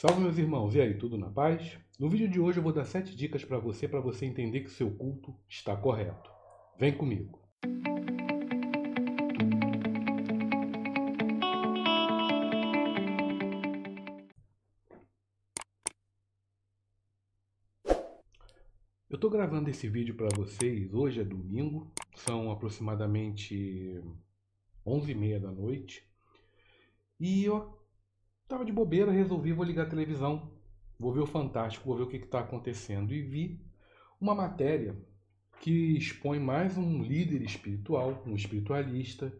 Salve meus irmãos, e aí, tudo na paz? No vídeo de hoje eu vou dar 7 dicas para você para você entender que o seu culto está correto. Vem comigo! Eu estou gravando esse vídeo para vocês, hoje é domingo, são aproximadamente 11h30 da noite, e eu Tava de bobeira, resolvi, vou ligar a televisão, vou ver o Fantástico, vou ver o que está acontecendo. E vi uma matéria que expõe mais um líder espiritual, um espiritualista,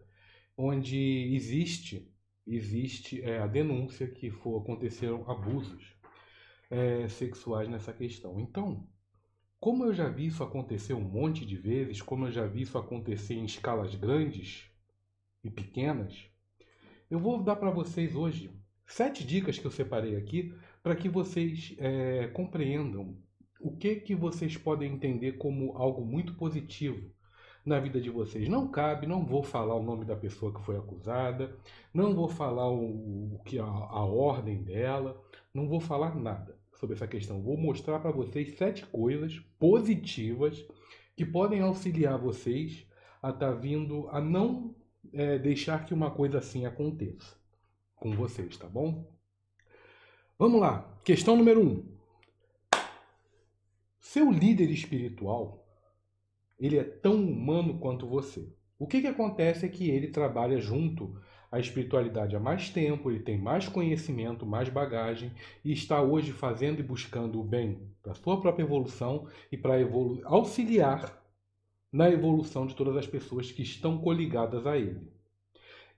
onde existe existe é, a denúncia que for, aconteceram abusos é, sexuais nessa questão. Então, como eu já vi isso acontecer um monte de vezes, como eu já vi isso acontecer em escalas grandes e pequenas, eu vou dar para vocês hoje sete dicas que eu separei aqui para que vocês é, compreendam o que, que vocês podem entender como algo muito positivo na vida de vocês. Não cabe, não vou falar o nome da pessoa que foi acusada, não vou falar o, o que a, a ordem dela, não vou falar nada sobre essa questão. Vou mostrar para vocês sete coisas positivas que podem auxiliar vocês a estar tá vindo a não é, deixar que uma coisa assim aconteça com vocês, tá bom? Vamos lá, questão número um. Seu líder espiritual, ele é tão humano quanto você. O que, que acontece é que ele trabalha junto à espiritualidade há mais tempo, ele tem mais conhecimento, mais bagagem e está hoje fazendo e buscando o bem para sua própria evolução e para evolu auxiliar na evolução de todas as pessoas que estão coligadas a ele.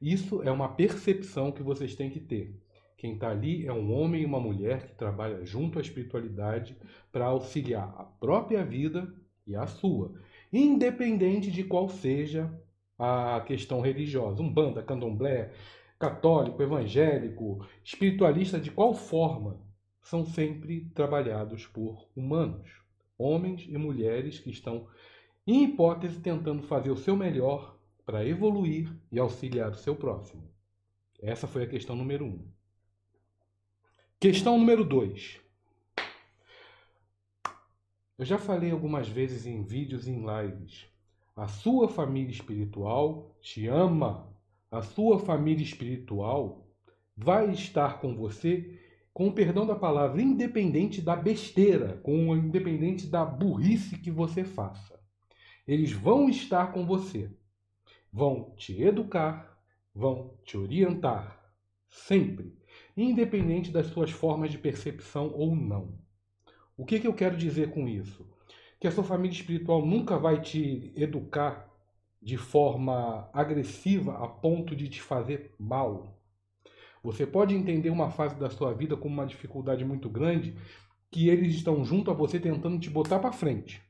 Isso é uma percepção que vocês têm que ter. Quem está ali é um homem e uma mulher que trabalha junto à espiritualidade para auxiliar a própria vida e a sua, independente de qual seja a questão religiosa, um banda, candomblé, católico, evangélico, espiritualista, de qual forma, são sempre trabalhados por humanos, homens e mulheres que estão, em hipótese, tentando fazer o seu melhor para evoluir e auxiliar o seu próximo. Essa foi a questão número um. Questão número dois. Eu já falei algumas vezes em vídeos e em lives. A sua família espiritual te ama. A sua família espiritual vai estar com você, com o perdão da palavra, independente da besteira, com independente da burrice que você faça. Eles vão estar com você vão te educar, vão te orientar, sempre, independente das suas formas de percepção ou não. O que, que eu quero dizer com isso? Que a sua família espiritual nunca vai te educar de forma agressiva a ponto de te fazer mal. Você pode entender uma fase da sua vida como uma dificuldade muito grande, que eles estão junto a você tentando te botar para frente.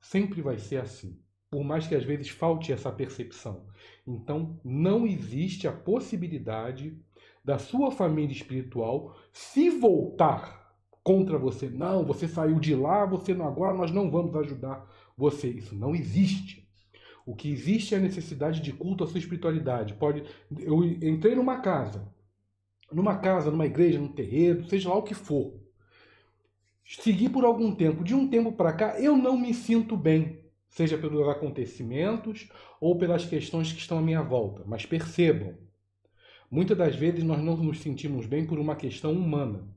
Sempre vai ser assim por mais que às vezes falte essa percepção. Então, não existe a possibilidade da sua família espiritual se voltar contra você. Não, você saiu de lá, você não agora, nós não vamos ajudar você. Isso não existe. O que existe é a necessidade de culto à sua espiritualidade. Pode, eu entrei numa casa, numa casa, numa igreja, num terreiro, seja lá o que for. Segui por algum tempo, de um tempo para cá, eu não me sinto bem seja pelos acontecimentos ou pelas questões que estão à minha volta. Mas percebam, muitas das vezes nós não nos sentimos bem por uma questão humana.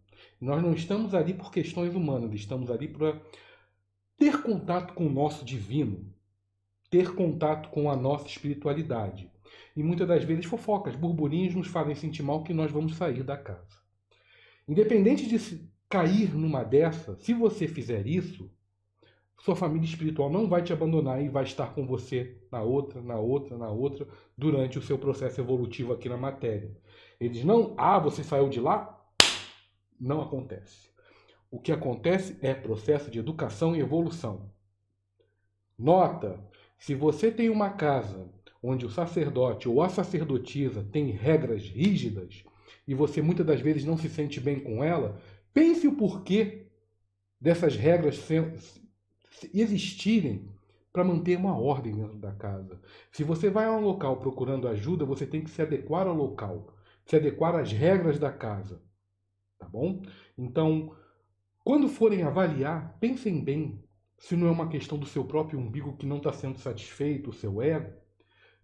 Nós não estamos ali por questões humanas, estamos ali para ter contato com o nosso divino, ter contato com a nossa espiritualidade. E muitas das vezes fofocas, burburinhos nos fazem sentir mal que nós vamos sair da casa. Independente de cair numa dessa, se você fizer isso, sua família espiritual não vai te abandonar e vai estar com você na outra, na outra, na outra, durante o seu processo evolutivo aqui na matéria. Eles não, ah, você saiu de lá? Não acontece. O que acontece é processo de educação e evolução. Nota: se você tem uma casa onde o sacerdote ou a sacerdotisa tem regras rígidas e você muitas das vezes não se sente bem com ela, pense o porquê dessas regras existirem para manter uma ordem dentro da casa. Se você vai a um local procurando ajuda, você tem que se adequar ao local, se adequar às regras da casa. Tá bom? Então, quando forem avaliar, pensem bem se não é uma questão do seu próprio umbigo que não está sendo satisfeito, o seu ego,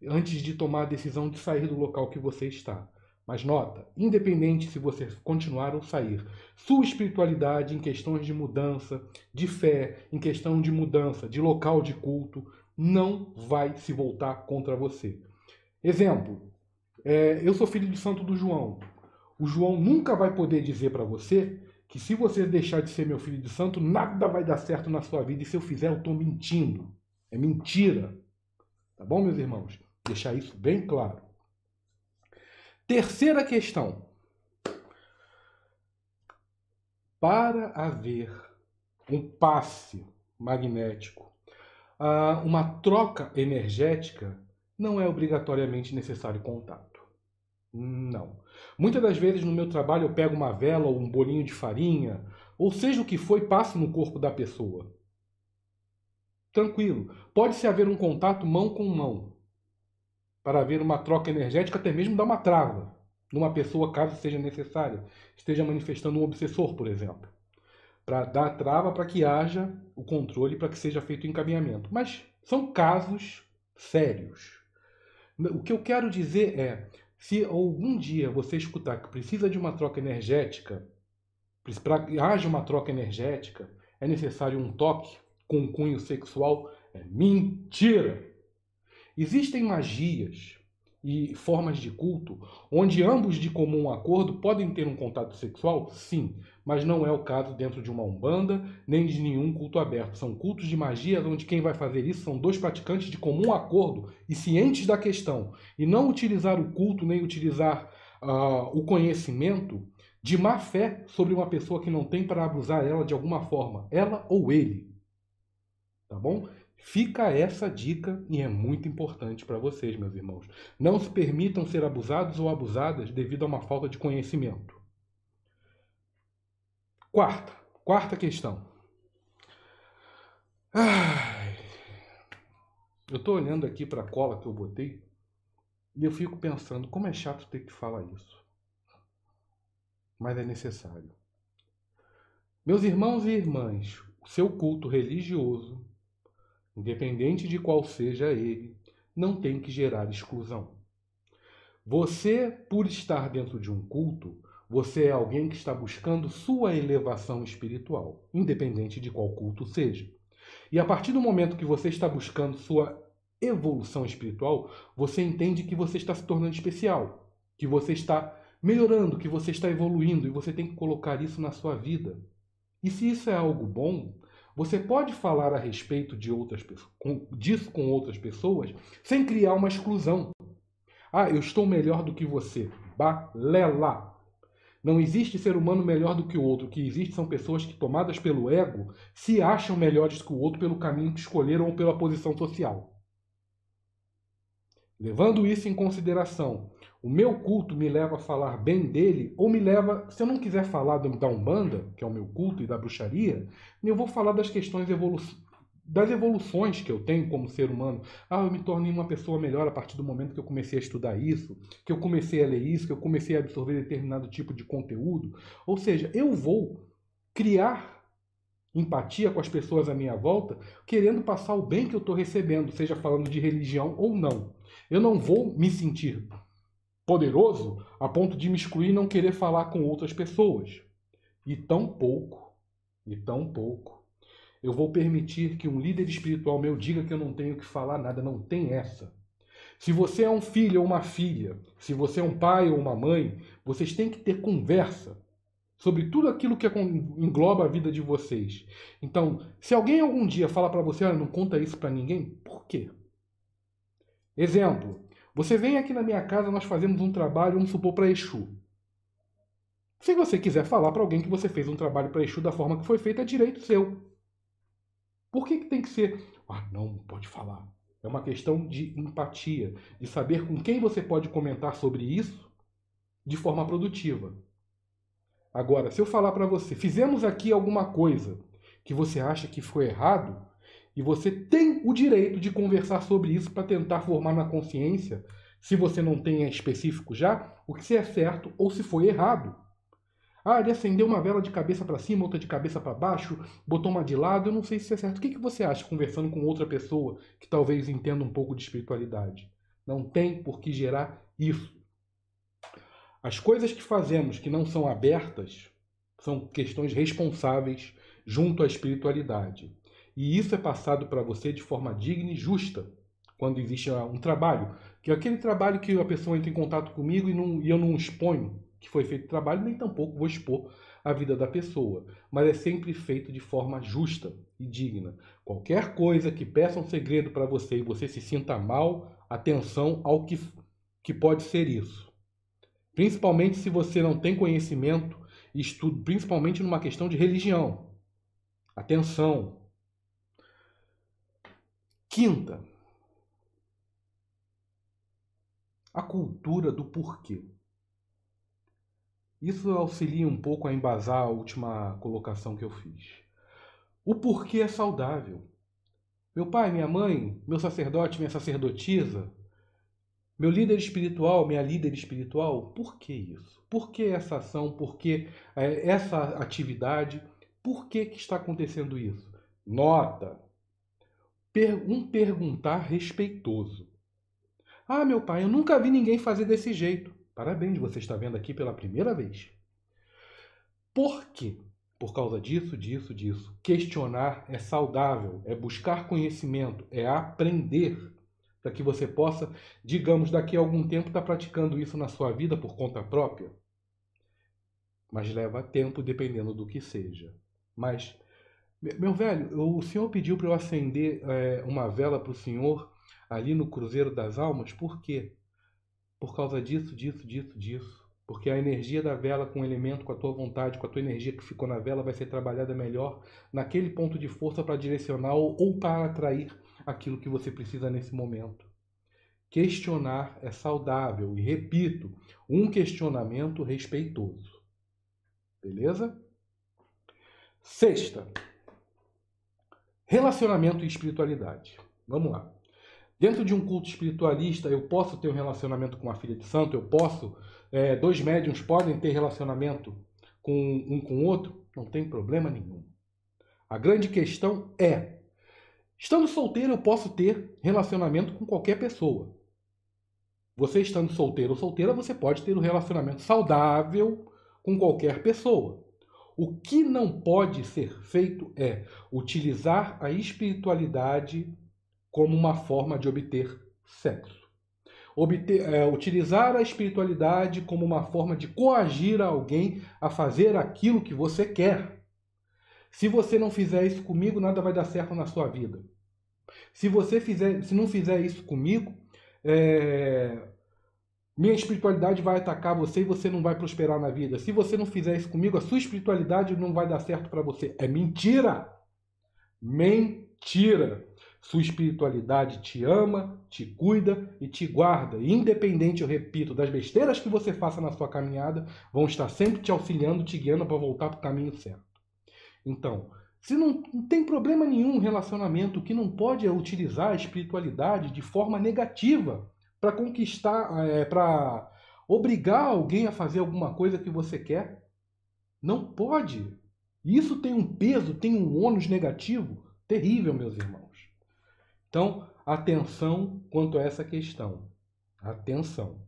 antes de tomar a decisão de sair do local que você está. Mas nota, independente se você continuar ou sair, sua espiritualidade em questões de mudança de fé, em questão de mudança de local de culto, não vai se voltar contra você. Exemplo, é, eu sou filho de santo do João. O João nunca vai poder dizer para você que se você deixar de ser meu filho de santo, nada vai dar certo na sua vida e se eu fizer, eu estou mentindo. É mentira. Tá bom, meus irmãos? Deixar isso bem claro. Terceira questão. Para haver um passe magnético, ah, uma troca energética, não é obrigatoriamente necessário contato. Não. Muitas das vezes no meu trabalho eu pego uma vela ou um bolinho de farinha, ou seja o que foi, passo no corpo da pessoa. Tranquilo. Pode-se haver um contato mão com mão, para haver uma troca energética, até mesmo dar uma trava numa pessoa, caso seja necessário, esteja manifestando um obsessor, por exemplo, para dar trava para que haja o controle, para que seja feito o encaminhamento. Mas são casos sérios. O que eu quero dizer é, se algum dia você escutar que precisa de uma troca energética, para que haja uma troca energética, é necessário um toque com cunho sexual, é mentira! Existem magias e formas de culto onde ambos de comum acordo podem ter um contato sexual? Sim, mas não é o caso dentro de uma umbanda nem de nenhum culto aberto. São cultos de magias onde quem vai fazer isso são dois praticantes de comum acordo e cientes da questão. E não utilizar o culto nem utilizar uh, o conhecimento de má fé sobre uma pessoa que não tem para abusar ela de alguma forma, ela ou ele. Tá bom? Fica essa dica e é muito importante para vocês, meus irmãos. Não se permitam ser abusados ou abusadas devido a uma falta de conhecimento. Quarta, quarta questão. Ai, eu estou olhando aqui para a cola que eu botei e eu fico pensando como é chato ter que falar isso. Mas é necessário. Meus irmãos e irmãs, o seu culto religioso independente de qual seja ele, não tem que gerar exclusão. Você, por estar dentro de um culto, você é alguém que está buscando sua elevação espiritual, independente de qual culto seja. E a partir do momento que você está buscando sua evolução espiritual, você entende que você está se tornando especial, que você está melhorando, que você está evoluindo e você tem que colocar isso na sua vida. E se isso é algo bom, você pode falar a respeito de outras, com, disso com outras pessoas sem criar uma exclusão. Ah, eu estou melhor do que você. Balela. Não existe ser humano melhor do que o outro. O que existe são pessoas que, tomadas pelo ego, se acham melhores que o outro pelo caminho que escolheram ou pela posição social. Levando isso em consideração, o meu culto me leva a falar bem dele, ou me leva, se eu não quiser falar da Umbanda, que é o meu culto, e da bruxaria, eu vou falar das questões evolu das evoluções que eu tenho como ser humano. Ah, eu me tornei uma pessoa melhor a partir do momento que eu comecei a estudar isso, que eu comecei a ler isso, que eu comecei a absorver determinado tipo de conteúdo. Ou seja, eu vou criar empatia com as pessoas à minha volta, querendo passar o bem que eu estou recebendo, seja falando de religião ou não. Eu não vou me sentir poderoso a ponto de me excluir e não querer falar com outras pessoas. E tão pouco, e tão pouco, eu vou permitir que um líder espiritual meu diga que eu não tenho que falar nada, não tem essa. Se você é um filho ou uma filha, se você é um pai ou uma mãe, vocês têm que ter conversa sobre tudo aquilo que engloba a vida de vocês. Então, se alguém algum dia falar para você, olha, não conta isso para ninguém, por quê? Exemplo, você vem aqui na minha casa, nós fazemos um trabalho, vamos supor, para Exu. Se você quiser falar para alguém que você fez um trabalho para Exu da forma que foi feito, é direito seu. Por que, que tem que ser? Ah, não, pode falar. É uma questão de empatia, de saber com quem você pode comentar sobre isso de forma produtiva. Agora, se eu falar para você, fizemos aqui alguma coisa que você acha que foi errado, e você tem o direito de conversar sobre isso para tentar formar na consciência, se você não tem específico já, o que se é certo ou se foi errado. Ah, ele acendeu uma vela de cabeça para cima, outra de cabeça para baixo, botou uma de lado, eu não sei se é certo. O que, que você acha conversando com outra pessoa que talvez entenda um pouco de espiritualidade? Não tem por que gerar isso. As coisas que fazemos que não são abertas são questões responsáveis junto à espiritualidade. E isso é passado para você de forma digna e justa, quando existe ah, um trabalho. Que é aquele trabalho que a pessoa entra em contato comigo e, não, e eu não exponho que foi feito trabalho, nem tampouco vou expor a vida da pessoa. Mas é sempre feito de forma justa e digna. Qualquer coisa que peça um segredo para você e você se sinta mal, atenção ao que, que pode ser isso. Principalmente se você não tem conhecimento e estudo, principalmente numa questão de religião. Atenção. Quinta. A cultura do porquê. Isso auxilia um pouco a embasar a última colocação que eu fiz. O porquê é saudável. Meu pai, minha mãe, meu sacerdote, minha sacerdotisa, meu líder espiritual, minha líder espiritual, por que isso? Por que essa ação? Por que é, essa atividade? Por que, que está acontecendo isso? Nota! Um perguntar respeitoso. Ah, meu pai, eu nunca vi ninguém fazer desse jeito. Parabéns, você está vendo aqui pela primeira vez. Por quê? Por causa disso, disso, disso. Questionar é saudável, é buscar conhecimento, é aprender para que você possa, digamos, daqui a algum tempo estar tá praticando isso na sua vida por conta própria. Mas leva tempo dependendo do que seja. Mas, meu velho, o senhor pediu para eu acender é, uma vela para o senhor ali no Cruzeiro das Almas, por quê? Por causa disso, disso, disso, disso. Porque a energia da vela com o elemento, com a tua vontade, com a tua energia que ficou na vela, vai ser trabalhada melhor naquele ponto de força para direcionar ou, ou para atrair aquilo que você precisa nesse momento. Questionar é saudável e, repito, um questionamento respeitoso. Beleza? Sexta, relacionamento e espiritualidade. Vamos lá. Dentro de um culto espiritualista, eu posso ter um relacionamento com uma filha de santo? Eu posso? É, dois médiums podem ter relacionamento com um com o outro? Não tem problema nenhum. A grande questão é Estando solteiro, eu posso ter relacionamento com qualquer pessoa. Você estando solteiro ou solteira, você pode ter um relacionamento saudável com qualquer pessoa. O que não pode ser feito é utilizar a espiritualidade como uma forma de obter sexo. Obter, é, utilizar a espiritualidade como uma forma de coagir alguém a fazer aquilo que você quer. Se você não fizer isso comigo, nada vai dar certo na sua vida. Se você fizer, se não fizer isso comigo, é... minha espiritualidade vai atacar você e você não vai prosperar na vida. Se você não fizer isso comigo, a sua espiritualidade não vai dar certo para você. É mentira! Mentira! Sua espiritualidade te ama, te cuida e te guarda. independente, eu repito, das besteiras que você faça na sua caminhada, vão estar sempre te auxiliando, te guiando para voltar para o caminho certo. Então, se não, não tem problema nenhum relacionamento, que não pode é utilizar a espiritualidade de forma negativa para conquistar, é, para obrigar alguém a fazer alguma coisa que você quer. Não pode. Isso tem um peso, tem um ônus negativo terrível, meus irmãos. Então, atenção quanto a essa questão. Atenção.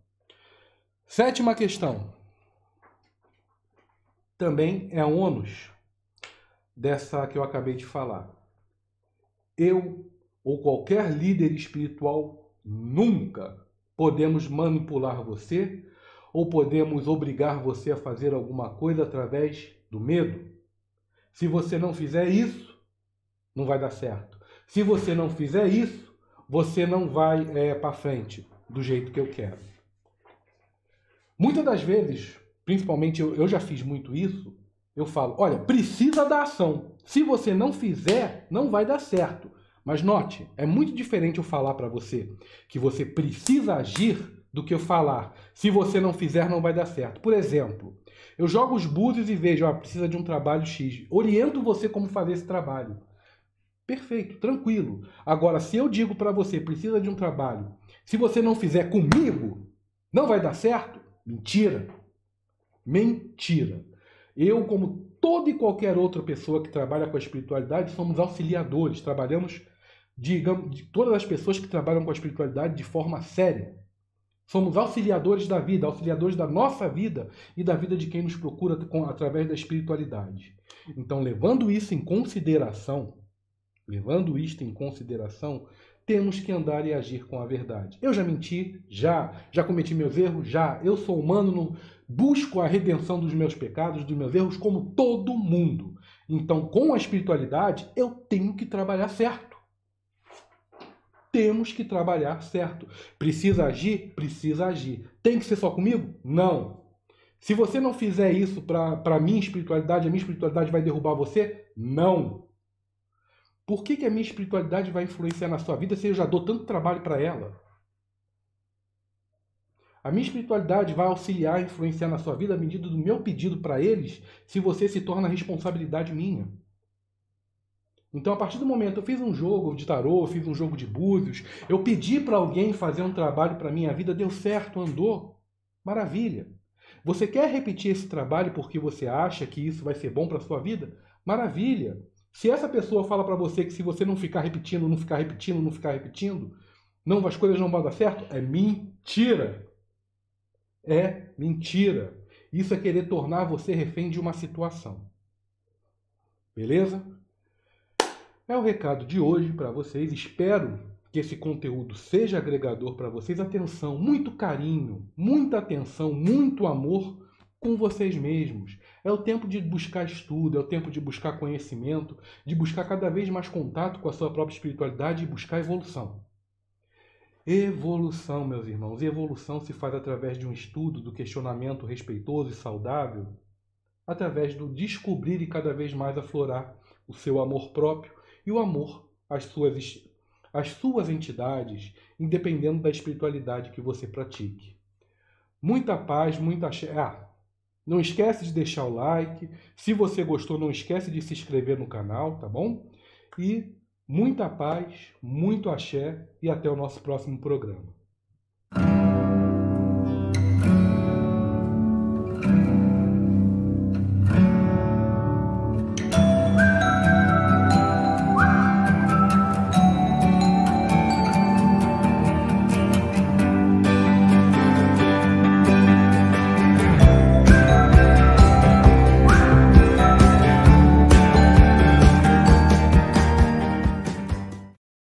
Sétima questão. Também é ônus dessa que eu acabei de falar. Eu ou qualquer líder espiritual nunca podemos manipular você ou podemos obrigar você a fazer alguma coisa através do medo. Se você não fizer isso, não vai dar certo. Se você não fizer isso, você não vai é, para frente do jeito que eu quero. Muitas das vezes, principalmente eu, eu já fiz muito isso, eu falo, olha, precisa da ação. Se você não fizer, não vai dar certo. Mas note, é muito diferente eu falar para você que você precisa agir do que eu falar. Se você não fizer, não vai dar certo. Por exemplo, eu jogo os búzios e vejo, ó, precisa de um trabalho X. Oriento você como fazer esse trabalho. Perfeito, tranquilo. Agora, se eu digo para você, precisa de um trabalho, se você não fizer comigo, não vai dar certo? Mentira. Mentira. Eu, como toda e qualquer outra pessoa que trabalha com a espiritualidade, somos auxiliadores, trabalhamos, digamos, de todas as pessoas que trabalham com a espiritualidade de forma séria. Somos auxiliadores da vida, auxiliadores da nossa vida e da vida de quem nos procura com, através da espiritualidade. Então, levando isso em consideração, levando isto em consideração, temos que andar e agir com a verdade. Eu já menti? Já. Já cometi meus erros? Já. Eu sou humano, não busco a redenção dos meus pecados, dos meus erros, como todo mundo. Então, com a espiritualidade, eu tenho que trabalhar certo. Temos que trabalhar certo. Precisa agir? Precisa agir. Tem que ser só comigo? Não. Se você não fizer isso para a minha espiritualidade, a minha espiritualidade vai derrubar você? Não. Por que, que a minha espiritualidade vai influenciar na sua vida se eu já dou tanto trabalho para ela? A minha espiritualidade vai auxiliar e influenciar na sua vida à medida do meu pedido para eles, se você se torna responsabilidade minha. Então, a partir do momento eu fiz um jogo de tarô, fiz um jogo de búzios, eu pedi para alguém fazer um trabalho para minha vida, deu certo, andou, maravilha. Você quer repetir esse trabalho porque você acha que isso vai ser bom para sua vida? Maravilha. Se essa pessoa fala para você que se você não ficar repetindo, não ficar repetindo, não ficar repetindo, não, as coisas não vão dar certo, é mentira. É mentira. Isso é querer tornar você refém de uma situação. Beleza? É o recado de hoje para vocês. Espero que esse conteúdo seja agregador para vocês. Atenção, muito carinho, muita atenção, muito amor com vocês mesmos. É o tempo de buscar estudo, é o tempo de buscar conhecimento, de buscar cada vez mais contato com a sua própria espiritualidade e buscar evolução. Evolução, meus irmãos, evolução se faz através de um estudo, do questionamento respeitoso e saudável, através do descobrir e cada vez mais aflorar o seu amor próprio e o amor às suas, às suas entidades, independendo da espiritualidade que você pratique. Muita paz, muita. Ah, não esquece de deixar o like. Se você gostou, não esquece de se inscrever no canal, tá bom? E muita paz, muito axé e até o nosso próximo programa.